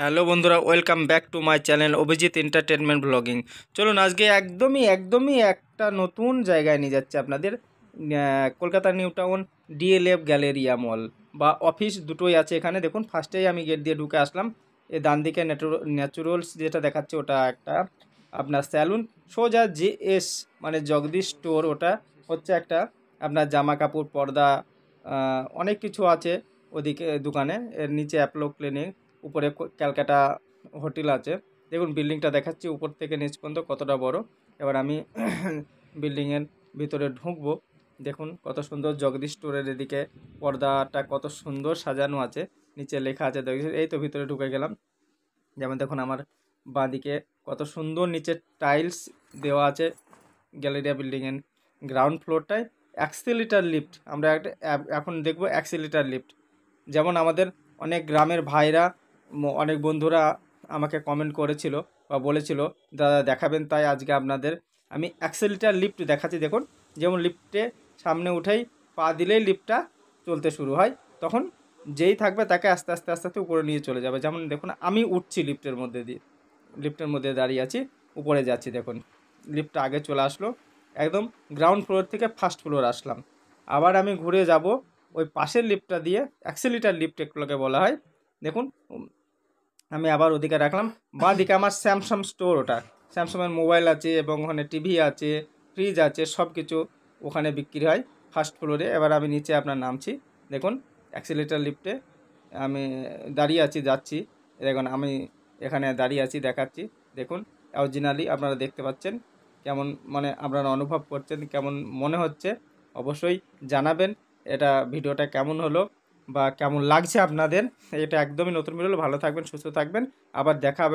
hello বন্ধুরা welcome back to my channel Abhijit entertainment blogging চলুন আজকে একদমই একদমই একটা নতুন জায়গায় নিয়ে যাচ্ছে আপনাদের Kolkata new town DLF Galleria mall বা অফিস দুটোই আছে এখানে দেখুন ফার্স্টেই আমি গেট দিয়ে ঢুকে আসলাম এ ডান দিকে ন্যাচুরালস যেটা দেখাচ্ছে ওটা একটা আপনার স্যালুন সোজা জে এস মানে জগদীশ স্টোর ওটা হচ্ছে একটা আপনার জামা কাপড় পর্দা অনেক কিছু আছে ওদিকে দোকানে এর নিচে অ্যাপলো ক্লিনিক উপরে ক্যালকাটা হোটেল আছে দেখুন বিল্ডিংটা দেখাচ্ছি উপর থেকে নিচ পর্যন্ত কতটা বড় এবার আমি বিল্ডিংয়ের ভিতরে ঢুকবো দেখুন কত সুন্দর জগদীশ স্টোরের এদিকে পর্দাটা কত সুন্দর সাজানো আছে নিচে লেখা আছে এই তো ভিতরে ঢুকে গেলাম যেমন দেখুন আমার বাঁদিকে কত সুন্দর নিচে টাইলস দেওয়া আছে গ্যালেরিয়া বিল্ডিংয়ের গ্রাউন্ড ফ্লোরটায় অ্যাক্সিলিটার লিফট আমরা একটা এখন দেখবো অ্যাক্সিলিটার লিফট যেমন আমাদের অনেক গ্রামের ভাইরা অনেক বন্ধুরা আমাকে কমেন্ট করেছিল বা বলেছিল দাদা দেখাবেন তাই আজকে আপনাদের আমি অ্যাক্সেলিটার লিফ্ট দেখাচ্ছি দেখুন যেমন লিফ্টে সামনে উঠেই পা দিলেই লিফটটা চলতে শুরু হয় তখন যেই থাকবে তাকে আস্তে আস্তে আস্তে আস্তে উপরে নিয়ে চলে যাবে যেমন দেখুন আমি উঠছি লিফ্টের মধ্যে দিয়ে লিফ্টের মধ্যে দাঁড়িয়ে আছি উপরে যাচ্ছি দেখুন লিফটটা আগে চলে আসলো একদম গ্রাউন্ড ফ্লোর থেকে ফার্স্ট ফ্লোর আসলাম আবার আমি ঘুরে যাব ওই পাশের লিফটটা দিয়ে অ্যাক্সেলিটার লিফট একটুকে বলা হয় দেখুন আমি আবার ওদিকে রাখলাম বা দিকে আমার স্যামসাং স্টোর ওটা স্যামসাংয়ের মোবাইল আছে এবং ওখানে টিভি আছে ফ্রিজ আছে সব কিছু ওখানে বিক্রি হয় ফার্স্ট ফ্লোরে এবার আমি নিচে আপনার নামছি দেখুন অ্যাক্সিলেটার লিফটে আমি দাঁড়িয়ে আছি যাচ্ছি দেখুন আমি এখানে দাঁড়িয়ে আছি দেখাচ্ছি দেখুন অরিজিনালি আপনারা দেখতে পাচ্ছেন কেমন মানে আপনারা অনুভব করছেন কেমন মনে হচ্ছে অবশ্যই জানাবেন এটা ভিডিওটা কেমন হলো বা কেমন লাগছে আপনাদের এটা একদমই নতুন বেরোলো ভালো থাকবেন সুস্থ থাকবেন আবার দেখা হবে